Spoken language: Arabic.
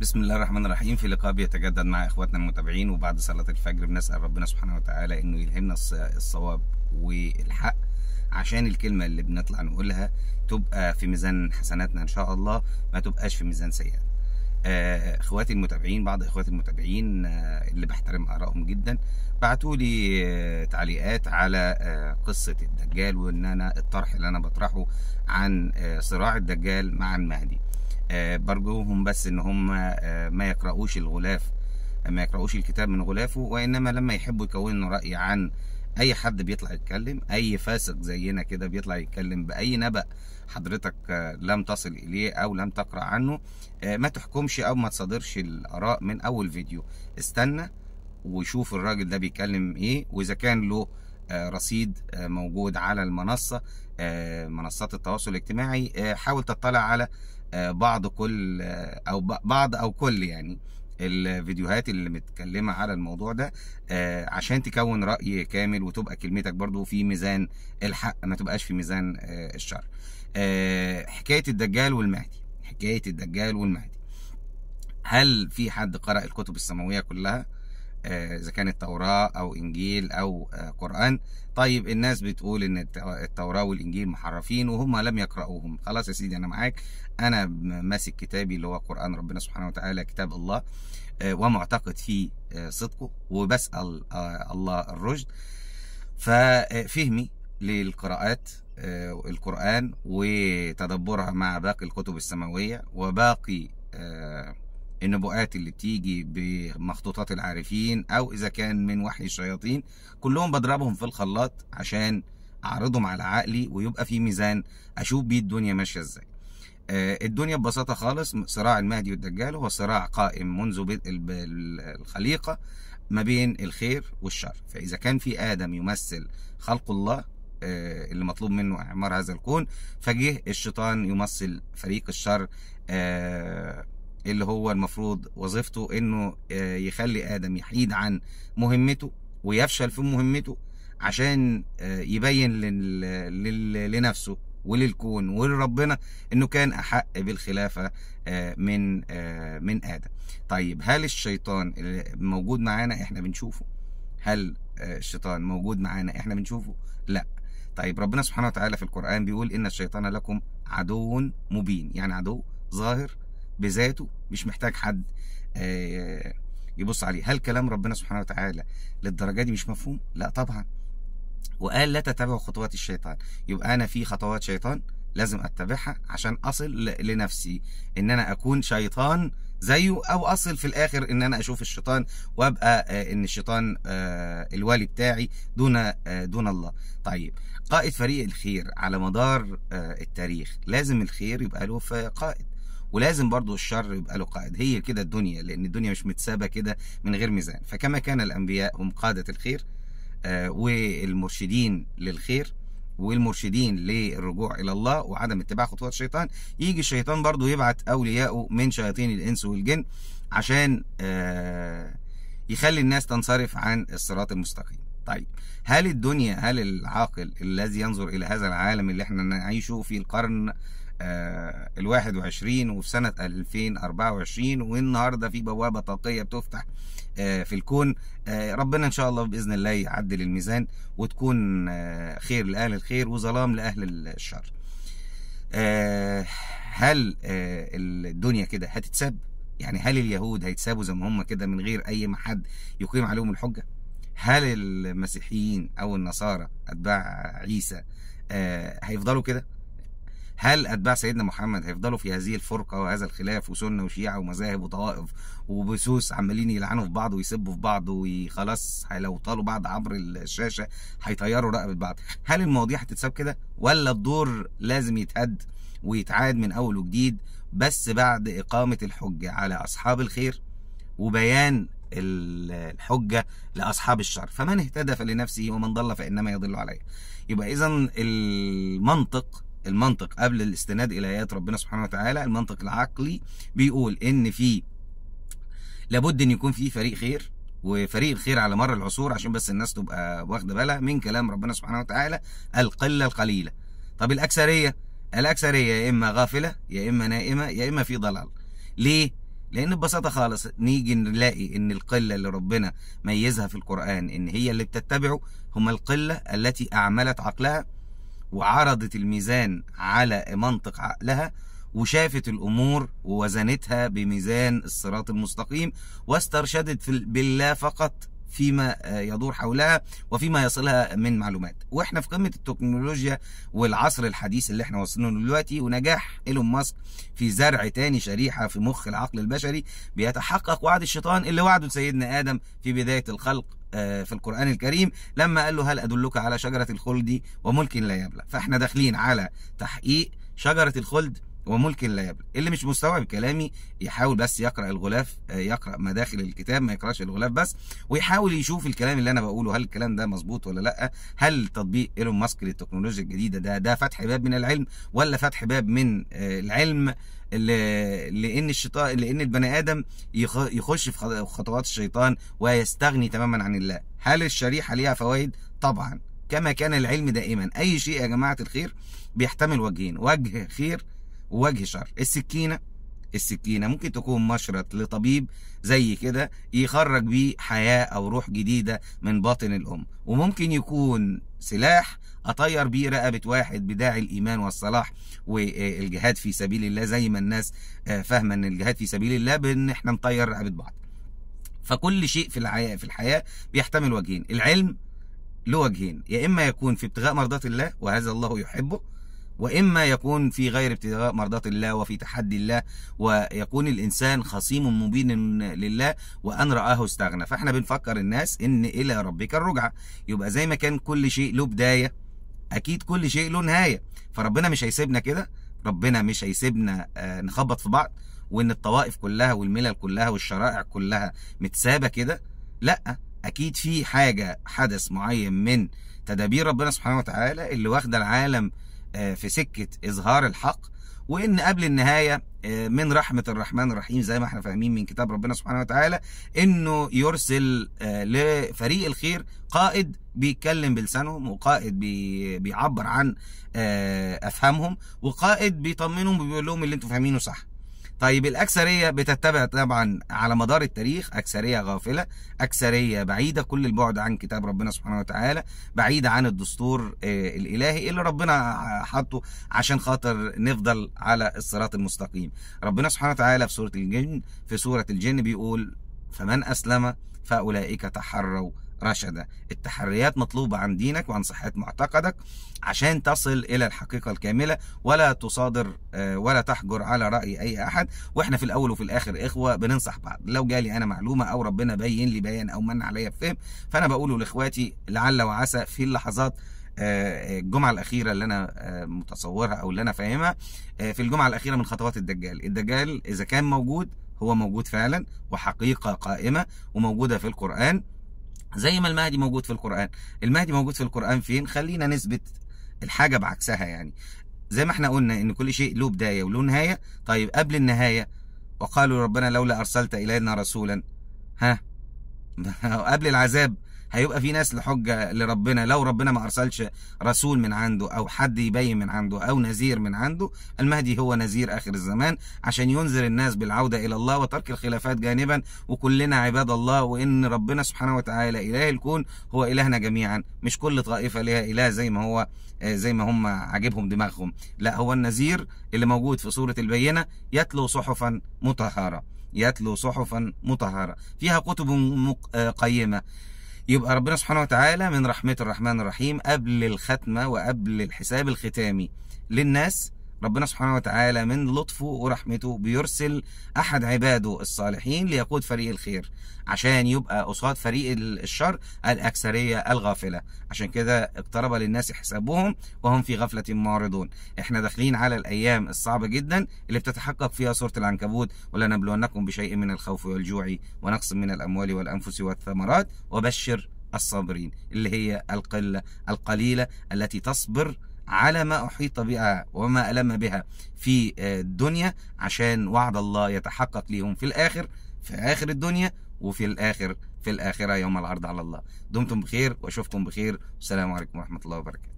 بسم الله الرحمن الرحيم في لقاء بيتجدد مع اخواتنا المتابعين وبعد صلاة الفجر بنسأل ربنا سبحانه وتعالى انه يلهمنا الصواب والحق عشان الكلمة اللي بنطلع نقولها تبقى في ميزان حسناتنا ان شاء الله ما تبقاش في ميزان سيئة آه، اخواتي المتابعين بعض اخواتي المتابعين آه، اللي بحترم ارائهم جدا بعتوا لي آه، تعليقات على قصة الدجال وان انا الطرح اللي انا بطرحه عن صراع الدجال مع المهدي آه، برجوهم بس ان هم آه، ما يقرؤوش الغلاف ما يقرؤوش الكتاب من غلافه وانما لما يحبوا يكونوا راي عن اي حد بيطلع يتكلم اي فاسق زينا كده بيطلع يتكلم باي نبأ حضرتك آه، لم تصل اليه او لم تقرا عنه ما تحكمش او ما تصادرش الاراء من اول فيديو استنى وشوف الراجل ده بيتكلم ايه واذا كان له آه، رصيد آه، موجود على المنصة آه، منصات التواصل الاجتماعي حاول تطلع على بعض كل أو بعض أو كل يعني الفيديوهات اللي متكلمة على الموضوع ده عشان تكون رأي كامل وتبقى كلمتك برضو في ميزان الحق ما تبقاش في ميزان الشر حكاية الدجال والمهدي حكاية الدجال والمهدي هل في حد قرأ الكتب السماوية كلها؟ آه، اذا كانت توراه او انجيل او آه، قران طيب الناس بتقول ان التوراه والانجيل محرفين وهم لم يقرأوهم خلاص يا سيدي انا معاك انا ماسك كتابي اللي هو قران ربنا سبحانه وتعالى كتاب الله آه، ومعتقد فيه صدقه وبسال الله الرشد ففهمي للقراءات القرآن وتدبرها مع باقي الكتب السماوية وباقي النبوءات اللي بتيجي بمخطوطات العارفين او اذا كان من وحي الشياطين كلهم بضربهم في الخلاط عشان اعرضهم على عقلي ويبقى في ميزان اشوف بيه الدنيا ماشيه ازاي آه، الدنيا ببساطه خالص صراع المهدي والدجال هو صراع قائم منذ بدء الخليقه ما بين الخير والشر فاذا كان في ادم يمثل خلق الله آه، اللي مطلوب منه اعمار هذا الكون فجه الشيطان يمثل فريق الشر آه، اللي هو المفروض وظيفته انه آه، يخلي ادم يحيد عن مهمته ويفشل في مهمته عشان آه، يبين لنفسه وللكون ولربنا انه كان احق بالخلافه آه، من من ادم. طيب هل الشيطان موجود معانا احنا بنشوفه؟ هل الشيطان موجود معانا احنا بنشوفه؟ لا. طيب ربنا سبحانه وتعالى في القران بيقول ان الشيطان لكم عدو مبين، يعني عدو ظاهر بذاته مش محتاج حد آه، يبص عليه هل كلام ربنا سبحانه وتعالى للدرجه دي مش مفهوم لا طبعا وقال لا تتبعوا خطوات الشيطان يبقى انا في خطوات شيطان لازم اتبعها عشان اصل لنفسي ان انا اكون شيطان زيه او اصل في الاخر ان انا اشوف الشيطان وابقى آه، ان الشيطان آه، الوالي بتاعي دون دون الله طيب قائد فريق الخير على مدار التاريخ لازم الخير يبقى له قائد ولازم برضو الشر يبقى له قائد هي كده الدنيا لان الدنيا مش متسابه كده من غير ميزان فكما كان الانبياء هم قاده الخير آه، والمرشدين للخير والمرشدين للرجوع الى الله وعدم اتباع خطوات الشيطان يجي الشيطان برضو يبعت اولياءه من شياطين الانس والجن عشان آه، يخلي الناس تنصرف عن الصراط المستقيم طيب هل الدنيا هل العاقل الذي ينظر الى هذا العالم اللي احنا نعيشه في القرن آه، ال21 وفي سنة 2024 والنهاردة في بوابة طاقية بتفتح آه، في الكون آه، ربنا إن شاء الله بإذن الله يعدل الميزان وتكون خير لأهل الخير وظلام لأهل الشر هل الدنيا كده هتتساب؟ يعني هل اليهود هيتسابوا زي ما هم كده من غير أي حد يقيم عليهم الحجة؟ هل المسيحيين أو النصارى أتباع عيسى هيفضلوا كده؟ هل اتباع سيدنا محمد هيفضلوا في هذه الفرقه وهذا الخلاف وسنه وشيعه ومذاهب وطوائف وبثوث عمالين يلعنوا في بعض ويسبوا في بعض وخلاص لو طالوا بعض عبر الشاشه هيطيروا رقبه بعض هل المواضيع هتتساب كده ولا الدور لازم يتهد ويتعاد من اول وجديد بس بعد اقامه الحجه على اصحاب الخير وبيان الحجة لأصحاب الشر فمن اهتدى فلنفسه ومن ضل فإنما يضل عليه يبقى إذا المنطق المنطق قبل الاستناد الى ايات ربنا سبحانه وتعالى المنطق العقلي بيقول ان في لابد ان يكون في فريق خير وفريق الخير على مر العصور عشان بس الناس تبقى واخده بالها من كلام ربنا سبحانه وتعالى القله القليله طب الاكثريه الاكثريه يا اما غافله يا اما نائمه يا اما في ضلال ليه لان ببساطه خالص نيجي نلاقي ان القله اللي ربنا ميزها في القران ان هي اللي بتتبعه هم القله التي اعملت عقلها وعرضت الميزان على منطق عقلها وشافت الأمور ووزنتها بميزان الصراط المستقيم واسترشدت بالله فقط فيما آه، يدور حولها وفيما يصلها من معلومات واحنا في قمه التكنولوجيا والعصر الحديث اللي احنا واصلين له دلوقتي ونجاح ايلون ماسك في زرع تاني شريحه في مخ العقل البشري بيتحقق وعد الشيطان اللي وعده سيدنا ادم في بدايه الخلق آه، في القرآن الكريم لما قال له هل أدلك على شجرة الخلد وملك لا يبلى فإحنا داخلين على تحقيق شجرة الخلد وملك لا يبلى اللي مش مستوعب كلامي يحاول بس يقرا الغلاف آه، يقرا مداخل الكتاب ما يقراش الغلاف بس ويحاول يشوف الكلام اللي انا بقوله هل الكلام ده مظبوط ولا لا هل تطبيق ايلون ماسك للتكنولوجيا الجديده ده ده فتح باب من العلم ولا فتح باب من آه، العلم لان الشيطان لان البني ادم يخش في خطوات الشيطان ويستغني تماما عن الله هل الشريحه ليها فوائد طبعا كما كان العلم دائما اي شيء يا جماعه الخير بيحتمل وجهين وجه خير ووجه شر السكينة السكينة ممكن تكون مشرط لطبيب زي كده يخرج بيه حياة أو روح جديدة من باطن الأم وممكن يكون سلاح أطير بيه رقبة واحد بداعي الإيمان والصلاح والجهاد في سبيل الله زي ما الناس آه، فاهمة إن الجهاد في سبيل الله بإن إحنا نطير رقبة بعض فكل شيء في الحياة في الحياة بيحتمل وجهين العلم له وجهين يا إما يكون في ابتغاء مرضات الله وهذا الله يحبه وإما يكون في غير ابتغاء مرضات الله وفي تحدي الله ويكون الإنسان خصيم مبين لله وأن رآه استغنى فإحنا بنفكر الناس إن إلى ربك الرجعة يبقى زي ما كان كل شيء له بداية أكيد كل شيء له نهاية فربنا مش هيسيبنا كده ربنا مش هيسيبنا آه، نخبط في بعض وإن الطوائف كلها والملل كلها والشرائع كلها متسابة كده لأ أكيد في حاجة حدث معين من تدابير ربنا سبحانه وتعالى اللي واخدة العالم آه، في سكه اظهار الحق وان قبل النهايه آه، من رحمه الرحمن الرحيم زي ما احنا فاهمين من كتاب ربنا سبحانه وتعالى انه يرسل آه، لفريق الخير قائد بيتكلم بلسانهم وقائد بيعبر عن افهامهم وقائد بيطمنهم وبيقول لهم اللي انتوا فاهمينه صح طيب الأكثرية بتتبع طبعا على مدار التاريخ أكثرية غافلة أكثرية بعيدة كل البعد عن كتاب ربنا سبحانه وتعالى بعيدة عن الدستور آه، الإلهي اللي ربنا حاطه عشان خاطر نفضل على الصراط المستقيم ربنا سبحانه وتعالى في سورة الجن في سورة الجن بيقول فمن أسلم فأولئك تحروا رشدا التحريات مطلوبة عن دينك وعن صحة معتقدك عشان تصل إلى الحقيقة الكاملة ولا تصادر آه، ولا تحجر على رأي أي أحد وإحنا في الأول وفي الآخر إخوة بننصح بعض لو جالي أنا معلومة أو ربنا بين لي بيان أو من عليا بفهم فأنا بقوله لإخواتي لعل وعسى في اللحظات آه، آه، الجمعة الأخيرة اللي أنا متصورها أو اللي أنا فاهمها في الجمعة الأخيرة من خطوات الدجال الدجال إذا كان موجود هو موجود فعلا وحقيقة قائمة وموجودة في القرآن زي ما المهدي موجود في القرآن المهدي موجود في القرآن فين خلينا نثبت الحاجة بعكسها يعني زي ما احنا قلنا ان كل شيء له بداية وله نهاية طيب قبل النهاية وقالوا ربنا لولا أرسلت إلينا رسولا ها قبل العذاب هيبقى في ناس لحجه لربنا لو ربنا ما ارسلش رسول من عنده او حد يبين من عنده او نذير من عنده المهدي هو نذير اخر الزمان عشان ينذر الناس بالعوده الى الله وترك الخلافات جانبا وكلنا عباد الله وان ربنا سبحانه وتعالى اله الكون هو الهنا جميعا مش كل طائفه لها اله زي ما هو آه، زي ما هم عاجبهم دماغهم لا هو النذير اللي موجود في سوره البينه يتلو صحفا مطهره يتلو صحفا مطهره فيها كتب آه، قيمه يبقى ربنا سبحانه وتعالى من رحمته الرحمن الرحيم قبل الختمه وقبل الحساب الختامي للناس ربنا سبحانه وتعالى من لطفه ورحمته بيرسل احد عباده الصالحين ليقود فريق الخير عشان يبقى قصاد فريق الشر الاكثريه الغافله عشان كده اقترب للناس حسابهم وهم في غفله معرضون احنا داخلين على الايام الصعبه جدا اللي بتتحقق فيها سوره العنكبوت ولنبلونكم بشيء من الخوف والجوع ونقص من الاموال والانفس والثمرات وبشر الصابرين اللي هي القله القليله التي تصبر على ما أحيط بها وما ألم بها في آه، الدنيا عشان وعد الله يتحقق ليهم في الآخر في آخر الدنيا وفي الآخر في الآخرة يوم العرض على الله دمتم بخير وأشوفكم بخير والسلام عليكم ورحمة الله وبركاته